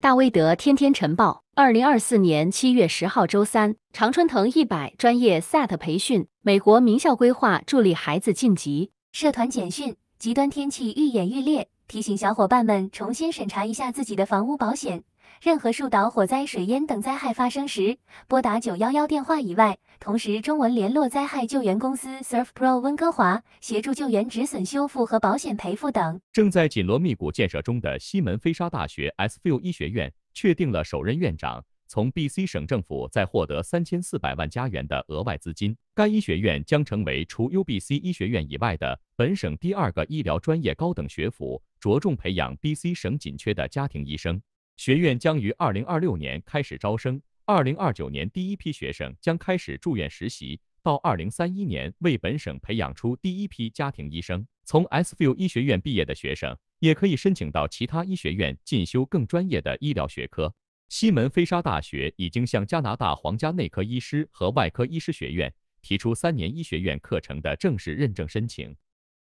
大威德天天晨报，二零二四年七月十号周三，常春藤一百专业 SAT 培训，美国名校规划助力孩子晋级。社团简讯：极端天气愈演愈烈，提醒小伙伴们重新审查一下自己的房屋保险。任何树倒、火灾、水淹等灾害发生时，拨打九幺幺电话以外，同时中文联络灾害救援公司 Surf Pro 温哥华，协助救援、止损、修复和保险赔付等。正在紧锣密鼓建设中的西门菲沙大学 SFU 医学院确定了首任院长。从 B.C. 省政府再获得三千四百万加元的额外资金，该医学院将成为除 UBC 医学院以外的本省第二个医疗专业高等学府，着重培养 B.C. 省紧缺的家庭医生。学院将于二零二六年开始招生，二零二九年第一批学生将开始住院实习，到二零三一年为本省培养出第一批家庭医生。从 SFU 医学院毕业的学生也可以申请到其他医学院进修更专业的医疗学科。西门菲沙大学已经向加拿大皇家内科医师和外科医师学院提出三年医学院课程的正式认证申请。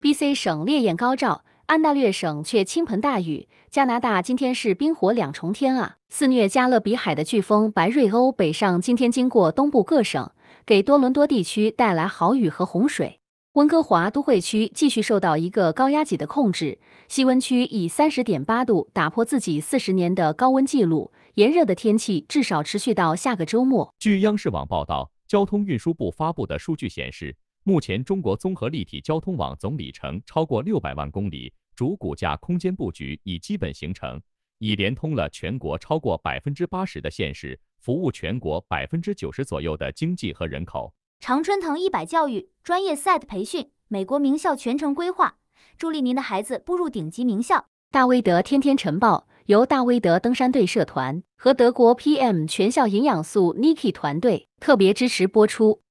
BC 省烈焰高照。安大略省却倾盆大雨，加拿大今天是冰火两重天啊！肆虐加勒比海的飓风白瑞欧北上，今天经过东部各省，给多伦多地区带来豪雨和洪水。温哥华都会区继续受到一个高压脊的控制，西温区以三十点八度打破自己四十年的高温记录，炎热的天气至少持续到下个周末。据央视网报道，交通运输部发布的数据显示。目前，中国综合立体交通网总里程超过六百万公里，主骨架空间布局已基本形成，已连通了全国超过百分之八十的县市，服务全国百分之九十左右的经济和人口。常春藤一百教育专业 s e t 培训，美国名校全程规划，助力您的孩子步入顶级名校。大威德天天晨报由大威德登山队社团和德国 PM 全校营养素 n i k i 团队特别支持播出。